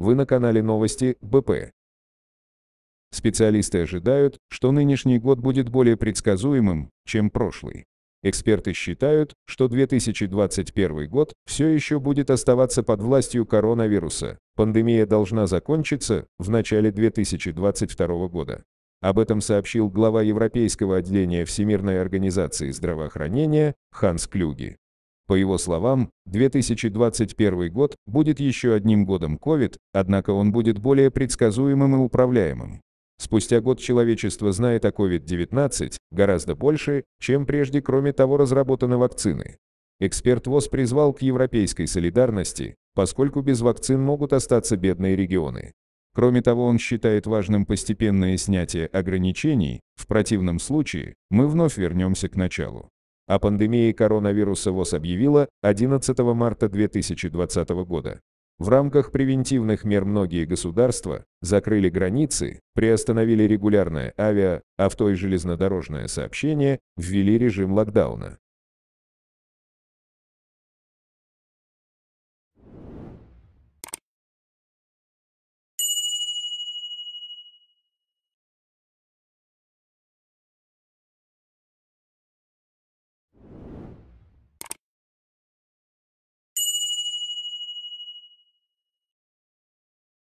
Вы на канале новости БП. Специалисты ожидают, что нынешний год будет более предсказуемым, чем прошлый. Эксперты считают, что 2021 год все еще будет оставаться под властью коронавируса. Пандемия должна закончиться в начале 2022 года. Об этом сообщил глава Европейского отделения Всемирной организации здравоохранения Ханс Клюги. По его словам, 2021 год будет еще одним годом COVID, однако он будет более предсказуемым и управляемым. Спустя год человечество знает о COVID-19 гораздо больше, чем прежде, кроме того разработаны вакцины. Эксперт ВОЗ призвал к европейской солидарности, поскольку без вакцин могут остаться бедные регионы. Кроме того, он считает важным постепенное снятие ограничений, в противном случае мы вновь вернемся к началу. О пандемии коронавируса ВОЗ объявила 11 марта 2020 года. В рамках превентивных мер многие государства закрыли границы, приостановили регулярное авиа, авто и железнодорожное сообщение, ввели режим локдауна.